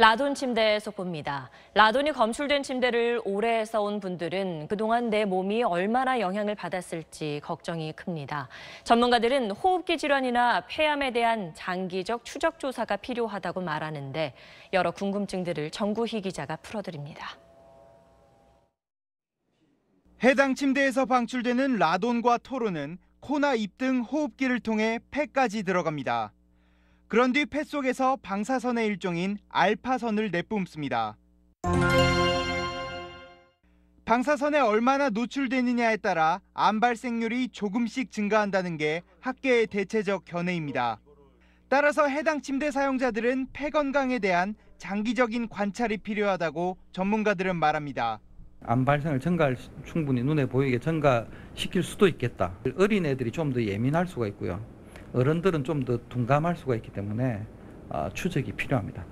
라돈 침대에서 봅니다. 라돈이 검출된 침대를 오래 써온 분들은 그동안 내 몸이 얼마나 영향을 받았을지 걱정이 큽니다. 전문가들은 호흡기 질환이나 폐암에 대한 장기적 추적 조사가 필요하다고 말하는데 여러 궁금증들을 정구희 기자가 풀어드립니다. 해당 침대에서 방출되는 라돈과 토론은 코나 입 등 호흡기를 통해 폐까지 들어갑니다. 그런 뒤 폐 속에서 방사선의 일종인 알파선을 내뿜습니다. 방사선에 얼마나 노출되느냐에 따라 암 발생률이 조금씩 증가한다는 게 학계의 대체적 견해입니다. 따라서 해당 침대 사용자들은 폐 건강에 대한 장기적인 관찰이 필요하다고 전문가들은 말합니다. 암 발생을 증가할 충분히 눈에 보이게 증가시킬 수도 있겠다. 어린애들이 좀 더 예민할 수가 있고요. 어른들은 좀 더 둔감할 수가 있기 때문에 아, 추적이 필요합니다.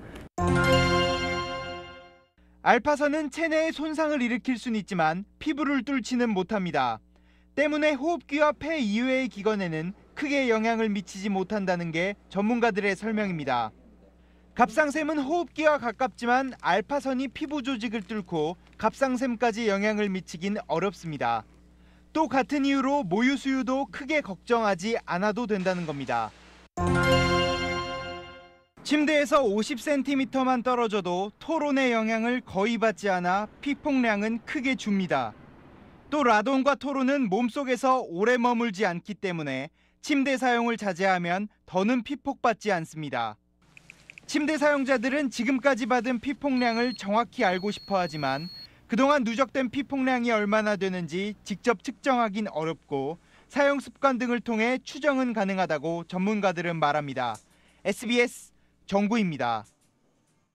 알파선은 체내에 손상을 일으킬 수는 있지만 피부를 뚫지는 못합니다. 때문에 호흡기와 폐 이외의 기관에는 크게 영향을 미치지 못한다는 게 전문가들의 설명입니다. 갑상샘은 호흡기와 가깝지만 알파선이 피부 조직을 뚫고 갑상샘까지 영향을 미치긴 어렵습니다. 또 같은 이유로 모유 수유도 크게 걱정하지 않아도 된다는 겁니다. 침대에서 50cm만 떨어져도 토론의 영향을 거의 받지 않아 피폭량은 크게 줍니다. 또 라돈과 토론은 몸속에서 오래 머물지 않기 때문에 침대 사용을 자제하면 더는 피폭받지 않습니다. 침대 사용자들은 지금까지 받은 피폭량을 정확히 알고 싶어 하지만 그동안 누적된 피 폭량이 얼마나 되는지 직접 측정하긴 어렵고 사용 습관 등을 통해 추정은 가능하다고 전문가들은 말합니다. SBS 정구입니다.